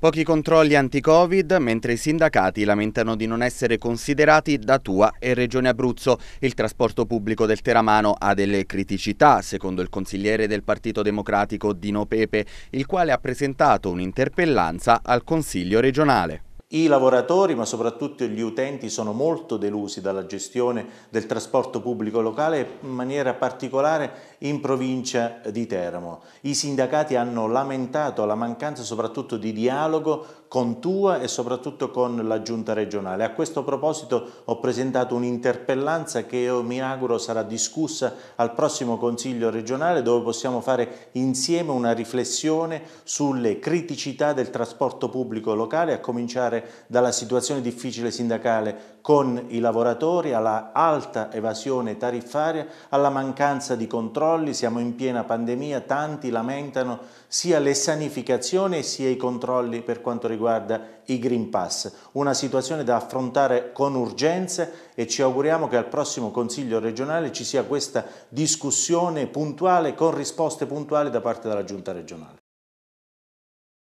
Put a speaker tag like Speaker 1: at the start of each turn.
Speaker 1: Pochi controlli anti-Covid, mentre i sindacati lamentano di non essere considerati da Tua e Regione Abruzzo. Il trasporto pubblico del Teramano ha delle criticità, secondo il consigliere del Partito Democratico Dino Pepe, il quale ha presentato un'interpellanza al Consiglio regionale.
Speaker 2: I lavoratori, ma soprattutto gli utenti, sono molto delusi dalla gestione del trasporto pubblico locale, in maniera particolare in provincia di Teramo. I sindacati hanno lamentato la mancanza soprattutto di dialogo con Tua e soprattutto con la Giunta regionale. A questo proposito ho presentato un'interpellanza che io mi auguro sarà discussa al prossimo Consiglio regionale dove possiamo fare insieme una riflessione sulle criticità del trasporto pubblico locale, a cominciare dalla situazione difficile sindacale con i lavoratori alla alta evasione tariffaria, alla mancanza di controlli, siamo in piena pandemia, tanti lamentano sia le sanificazioni sia i controlli per quanto riguarda i Green Pass. Una situazione da affrontare con urgenza e ci auguriamo che al prossimo Consiglio regionale ci sia questa discussione puntuale con risposte puntuali da parte della Giunta regionale.